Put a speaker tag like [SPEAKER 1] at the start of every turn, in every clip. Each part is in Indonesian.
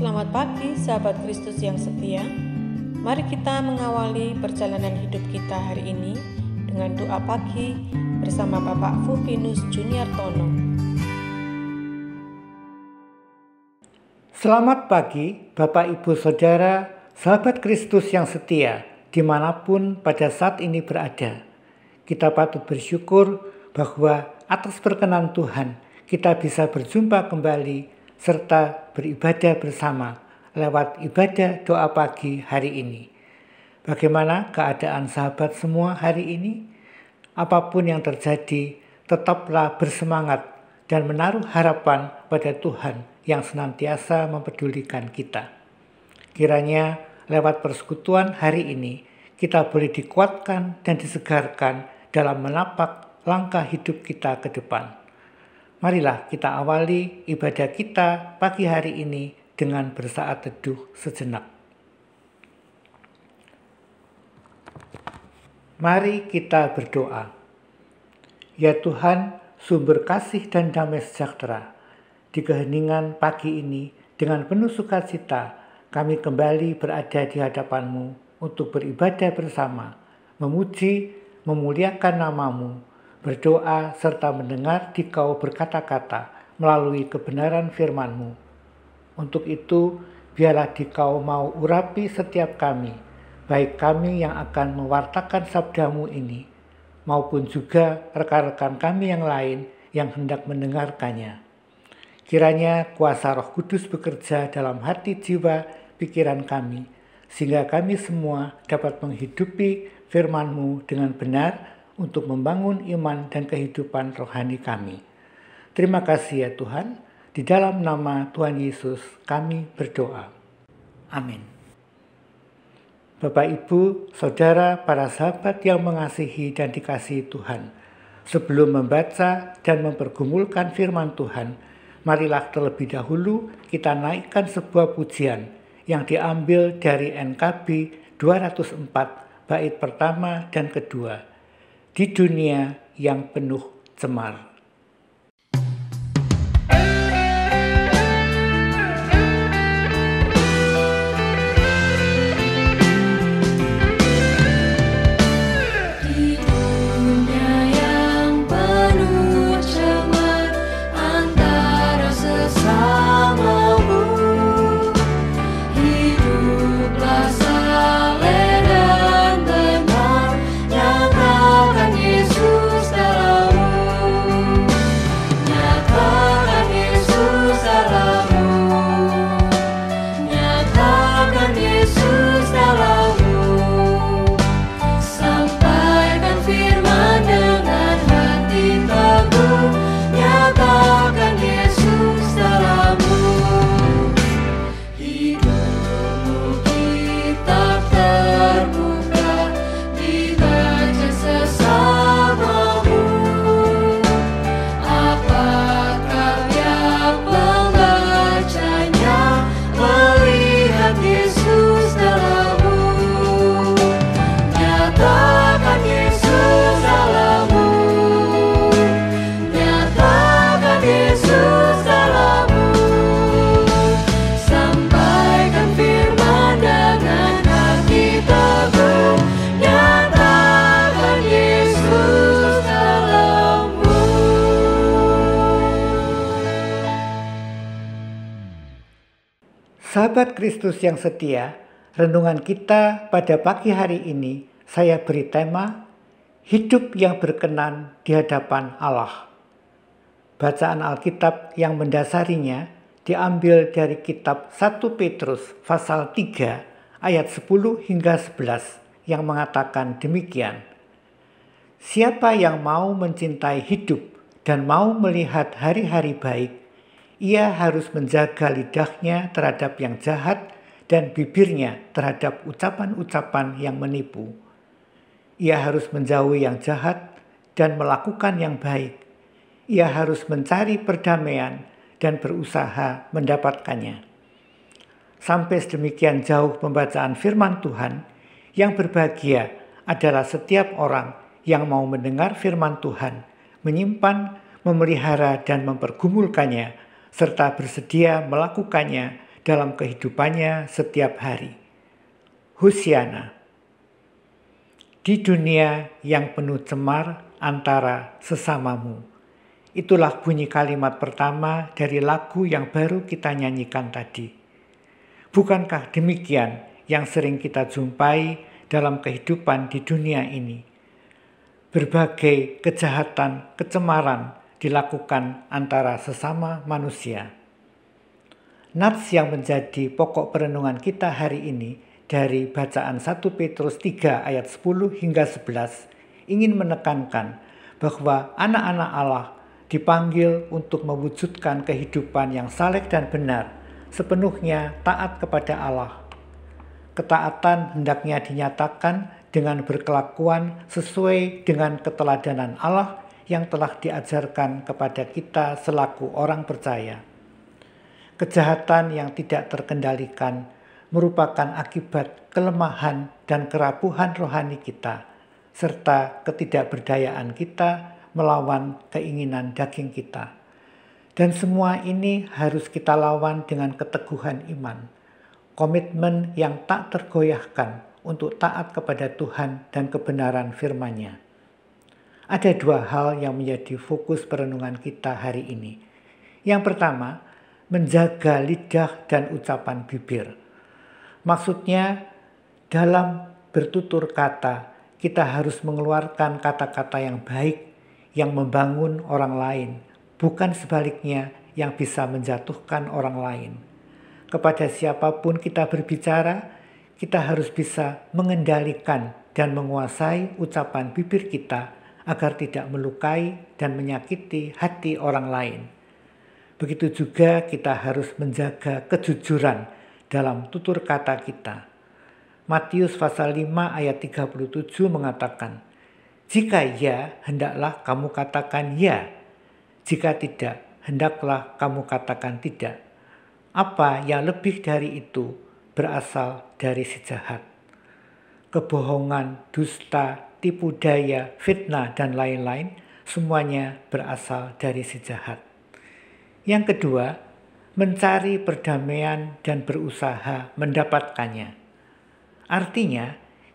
[SPEAKER 1] Selamat pagi, sahabat Kristus yang setia. Mari kita mengawali perjalanan hidup kita hari ini dengan doa pagi bersama Bapak Fufinus Junior Tono.
[SPEAKER 2] Selamat pagi, Bapak, Ibu, Saudara, sahabat Kristus yang setia, dimanapun pada saat ini berada. Kita patut bersyukur bahwa atas perkenan Tuhan kita bisa berjumpa kembali serta beribadah bersama lewat ibadah doa pagi hari ini. Bagaimana keadaan sahabat semua hari ini? Apapun yang terjadi, tetaplah bersemangat dan menaruh harapan pada Tuhan yang senantiasa mempedulikan kita. Kiranya lewat persekutuan hari ini, kita boleh dikuatkan dan disegarkan dalam menapak langkah hidup kita ke depan. Marilah kita awali ibadah kita pagi hari ini dengan bersaat teduh sejenak. Mari kita berdoa. Ya Tuhan, sumber kasih dan damai sejahtera, di keheningan pagi ini dengan penuh sukacita kami kembali berada di hadapanmu untuk beribadah bersama, memuji, memuliakan namamu berdoa, serta mendengar dikau berkata-kata melalui kebenaran firman-Mu. Untuk itu, biarlah dikau mau urapi setiap kami, baik kami yang akan mewartakan sabdamu ini, maupun juga rekan-rekan kami yang lain yang hendak mendengarkannya. Kiranya kuasa roh kudus bekerja dalam hati jiwa pikiran kami, sehingga kami semua dapat menghidupi firmanMu dengan benar untuk membangun iman dan kehidupan rohani kami. Terima kasih ya Tuhan, di dalam nama Tuhan Yesus kami berdoa. Amin. Bapak, Ibu, Saudara, para sahabat yang mengasihi dan dikasihi Tuhan, sebelum membaca dan mempergumulkan firman Tuhan, marilah terlebih dahulu kita naikkan sebuah pujian yang diambil dari NKB 204 bait pertama dan kedua di dunia yang penuh cemar. Kristus yang setia, renungan kita pada pagi hari ini saya beri tema Hidup yang berkenan di hadapan Allah. Bacaan Alkitab yang mendasarinya diambil dari kitab 1 Petrus pasal 3 ayat 10 hingga 11 yang mengatakan demikian. Siapa yang mau mencintai hidup dan mau melihat hari-hari baik, ia harus menjaga lidahnya terhadap yang jahat dan bibirnya terhadap ucapan-ucapan yang menipu. Ia harus menjauhi yang jahat dan melakukan yang baik. Ia harus mencari perdamaian dan berusaha mendapatkannya. Sampai sedemikian jauh pembacaan firman Tuhan, yang berbahagia adalah setiap orang yang mau mendengar firman Tuhan, menyimpan, memelihara, dan mempergumulkannya serta bersedia melakukannya dalam kehidupannya setiap hari. Husiana Di dunia yang penuh cemar antara sesamamu. Itulah bunyi kalimat pertama dari lagu yang baru kita nyanyikan tadi. Bukankah demikian yang sering kita jumpai dalam kehidupan di dunia ini? Berbagai kejahatan, kecemaran, dilakukan antara sesama manusia. Nats yang menjadi pokok perenungan kita hari ini dari bacaan 1 Petrus 3 ayat 10 hingga 11 ingin menekankan bahwa anak-anak Allah dipanggil untuk mewujudkan kehidupan yang saleh dan benar, sepenuhnya taat kepada Allah. Ketaatan hendaknya dinyatakan dengan berkelakuan sesuai dengan keteladanan Allah yang telah diajarkan kepada kita selaku orang percaya. Kejahatan yang tidak terkendalikan merupakan akibat kelemahan dan kerapuhan rohani kita, serta ketidakberdayaan kita melawan keinginan daging kita. Dan semua ini harus kita lawan dengan keteguhan iman, komitmen yang tak tergoyahkan untuk taat kepada Tuhan dan kebenaran firman-Nya. Ada dua hal yang menjadi fokus perenungan kita hari ini. Yang pertama, menjaga lidah dan ucapan bibir. Maksudnya, dalam bertutur kata, kita harus mengeluarkan kata-kata yang baik, yang membangun orang lain, bukan sebaliknya yang bisa menjatuhkan orang lain. Kepada siapapun kita berbicara, kita harus bisa mengendalikan dan menguasai ucapan bibir kita agar tidak melukai dan menyakiti hati orang lain. Begitu juga kita harus menjaga kejujuran dalam tutur kata kita. Matius pasal 5 ayat 37 mengatakan, Jika ya, hendaklah kamu katakan ya. Jika tidak, hendaklah kamu katakan tidak. Apa yang lebih dari itu berasal dari si Kebohongan, dusta, tipu daya, fitnah, dan lain-lain, semuanya berasal dari si jahat. Yang kedua, mencari perdamaian dan berusaha mendapatkannya. Artinya,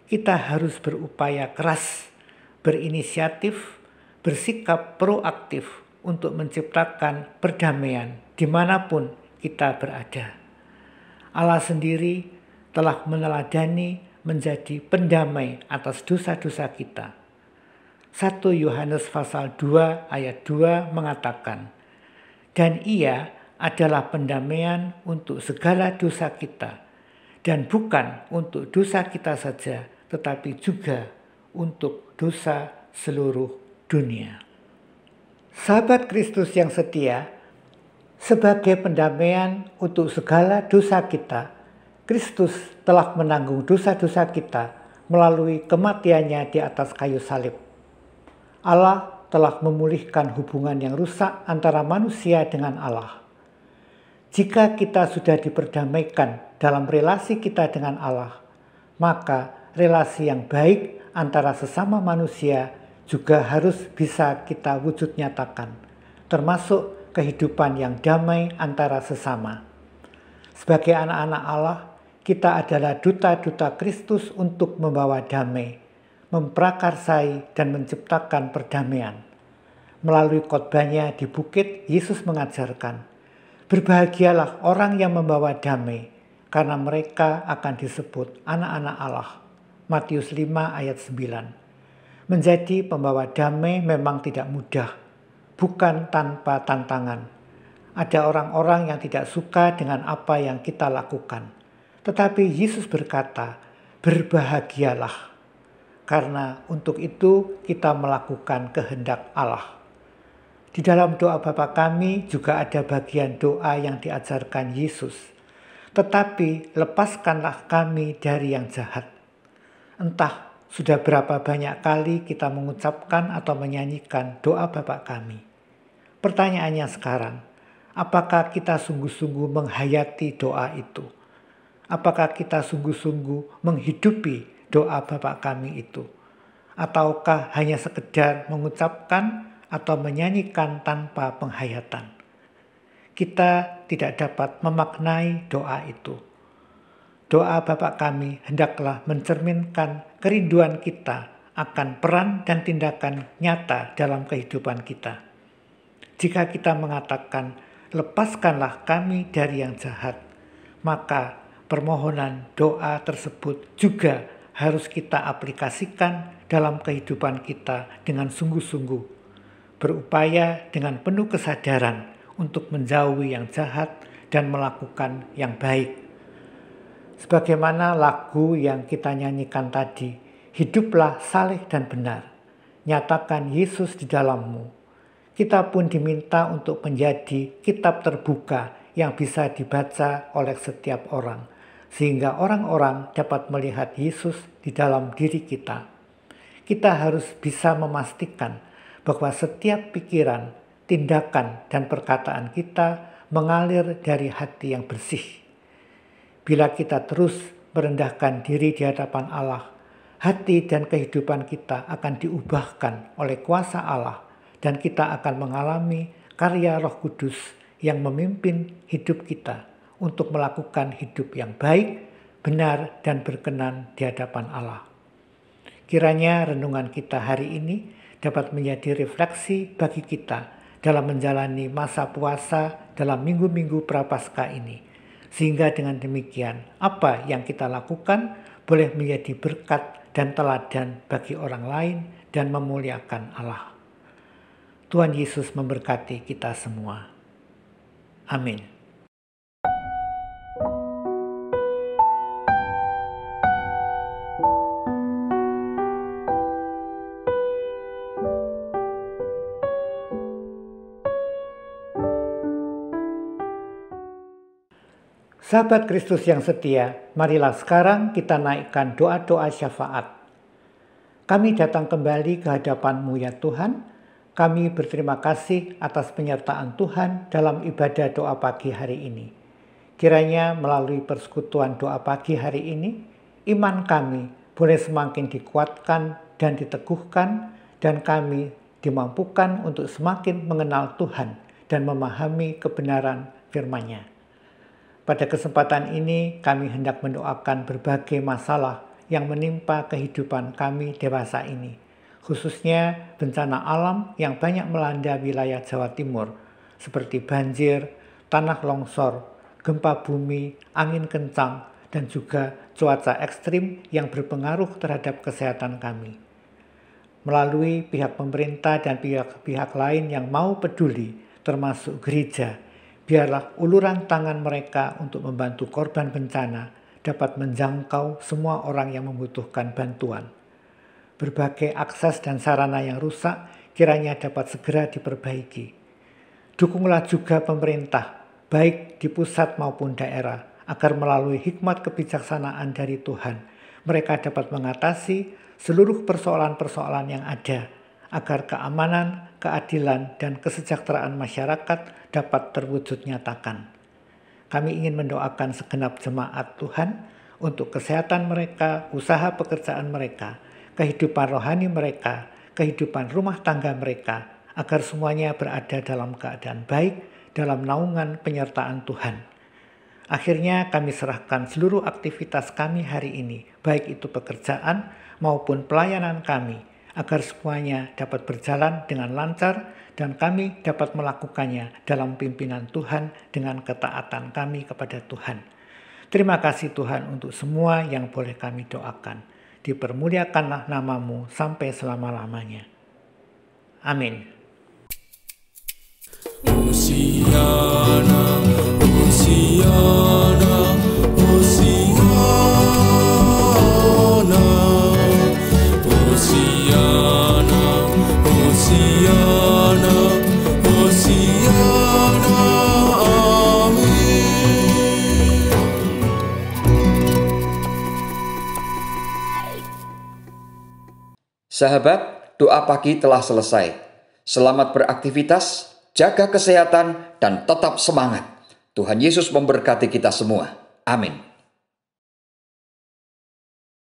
[SPEAKER 2] kita harus berupaya keras, berinisiatif, bersikap proaktif untuk menciptakan perdamaian dimanapun kita berada. Allah sendiri telah meneladani menjadi pendamai atas dosa-dosa kita. 1 Yohanes pasal 2 ayat 2 mengatakan, Dan ia adalah pendamaian untuk segala dosa kita, dan bukan untuk dosa kita saja, tetapi juga untuk dosa seluruh dunia. Sahabat Kristus yang setia, sebagai pendamaian untuk segala dosa kita, Kristus telah menanggung dosa-dosa kita melalui kematiannya di atas kayu salib. Allah telah memulihkan hubungan yang rusak antara manusia dengan Allah. Jika kita sudah diperdamaikan dalam relasi kita dengan Allah, maka relasi yang baik antara sesama manusia juga harus bisa kita wujud nyatakan, termasuk kehidupan yang damai antara sesama. Sebagai anak-anak Allah, kita adalah duta-duta Kristus untuk membawa damai, memprakarsai dan menciptakan perdamaian. Melalui khotbahnya di bukit, Yesus mengajarkan, Berbahagialah orang yang membawa damai, karena mereka akan disebut anak-anak Allah. Matius 5 ayat 9 Menjadi pembawa damai memang tidak mudah, bukan tanpa tantangan. Ada orang-orang yang tidak suka dengan apa yang kita lakukan tetapi Yesus berkata, "Berbahagialah, karena untuk itu kita melakukan kehendak Allah." Di dalam doa Bapa kami juga ada bagian doa yang diajarkan Yesus. Tetapi lepaskanlah kami dari yang jahat. Entah sudah berapa banyak kali kita mengucapkan atau menyanyikan doa Bapa kami. Pertanyaannya sekarang, apakah kita sungguh-sungguh menghayati doa itu? Apakah kita sungguh-sungguh menghidupi doa Bapak kami itu? Ataukah hanya sekedar mengucapkan atau menyanyikan tanpa penghayatan? Kita tidak dapat memaknai doa itu. Doa Bapak kami hendaklah mencerminkan kerinduan kita akan peran dan tindakan nyata dalam kehidupan kita. Jika kita mengatakan, "Lepaskanlah kami dari yang jahat," maka permohonan doa tersebut juga harus kita aplikasikan dalam kehidupan kita dengan sungguh-sungguh, berupaya dengan penuh kesadaran untuk menjauhi yang jahat dan melakukan yang baik. Sebagaimana lagu yang kita nyanyikan tadi, hiduplah saleh dan benar. Nyatakan Yesus di dalammu. Kita pun diminta untuk menjadi kitab terbuka yang bisa dibaca oleh setiap orang sehingga orang-orang dapat melihat Yesus di dalam diri kita. Kita harus bisa memastikan bahwa setiap pikiran, tindakan, dan perkataan kita mengalir dari hati yang bersih. Bila kita terus merendahkan diri di hadapan Allah, hati dan kehidupan kita akan diubahkan oleh kuasa Allah dan kita akan mengalami karya Roh Kudus yang memimpin hidup kita untuk melakukan hidup yang baik, benar, dan berkenan di hadapan Allah. Kiranya renungan kita hari ini dapat menjadi refleksi bagi kita dalam menjalani masa puasa dalam minggu-minggu prapaskah ini. Sehingga dengan demikian, apa yang kita lakukan boleh menjadi berkat dan teladan bagi orang lain dan memuliakan Allah. Tuhan Yesus memberkati kita semua. Amin. Sahabat Kristus yang setia, marilah sekarang kita naikkan doa-doa syafaat. Kami datang kembali ke hadapan-Mu ya Tuhan. Kami berterima kasih atas penyertaan Tuhan dalam ibadah doa pagi hari ini. Kiranya melalui persekutuan doa pagi hari ini, iman kami boleh semakin dikuatkan dan diteguhkan dan kami dimampukan untuk semakin mengenal Tuhan dan memahami kebenaran firman-Nya. Pada kesempatan ini, kami hendak mendoakan berbagai masalah yang menimpa kehidupan kami dewasa ini, khususnya bencana alam yang banyak melanda wilayah Jawa Timur, seperti banjir, tanah longsor, gempa bumi, angin kencang, dan juga cuaca ekstrim yang berpengaruh terhadap kesehatan kami. Melalui pihak pemerintah dan pihak-pihak lain yang mau peduli, termasuk gereja, biarlah uluran tangan mereka untuk membantu korban bencana dapat menjangkau semua orang yang membutuhkan bantuan. Berbagai akses dan sarana yang rusak kiranya dapat segera diperbaiki. Dukunglah juga pemerintah, baik di pusat maupun daerah, agar melalui hikmat kebijaksanaan dari Tuhan, mereka dapat mengatasi seluruh persoalan-persoalan yang ada, agar keamanan, keadilan, dan kesejahteraan masyarakat dapat terwujud nyatakan. Kami ingin mendoakan segenap jemaat Tuhan untuk kesehatan mereka, usaha pekerjaan mereka, kehidupan rohani mereka, kehidupan rumah tangga mereka, agar semuanya berada dalam keadaan baik dalam naungan penyertaan Tuhan. Akhirnya kami serahkan seluruh aktivitas kami hari ini, baik itu pekerjaan maupun pelayanan kami, agar semuanya dapat berjalan dengan lancar dan kami dapat melakukannya dalam pimpinan Tuhan dengan ketaatan kami kepada Tuhan. Terima kasih Tuhan untuk semua yang boleh kami doakan. Dipermuliakanlah namamu sampai selama-lamanya. Amin. Usiana, Usiana. Sahabat, doa pagi telah selesai. Selamat beraktivitas, jaga kesehatan, dan tetap semangat. Tuhan Yesus memberkati kita semua. Amin.